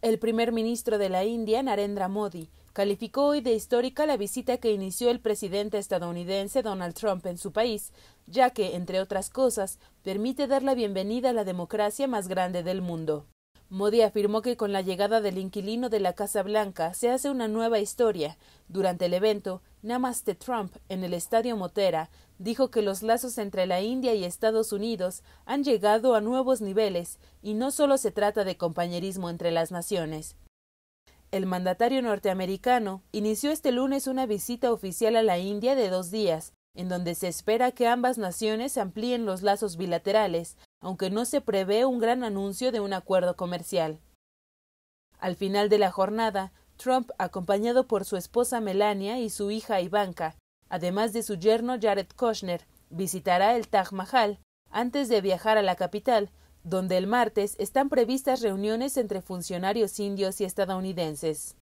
El primer ministro de la India, Narendra Modi, calificó hoy de histórica la visita que inició el presidente estadounidense Donald Trump en su país, ya que, entre otras cosas, permite dar la bienvenida a la democracia más grande del mundo. Modi afirmó que con la llegada del inquilino de la Casa Blanca se hace una nueva historia. Durante el evento, Namaste Trump, en el Estadio Motera, dijo que los lazos entre la India y Estados Unidos han llegado a nuevos niveles y no solo se trata de compañerismo entre las naciones. El mandatario norteamericano inició este lunes una visita oficial a la India de dos días, en donde se espera que ambas naciones amplíen los lazos bilaterales, aunque no se prevé un gran anuncio de un acuerdo comercial. Al final de la jornada, Trump, acompañado por su esposa Melania y su hija Ivanka, además de su yerno Jared Kushner, visitará el Taj Mahal antes de viajar a la capital, donde el martes están previstas reuniones entre funcionarios indios y estadounidenses.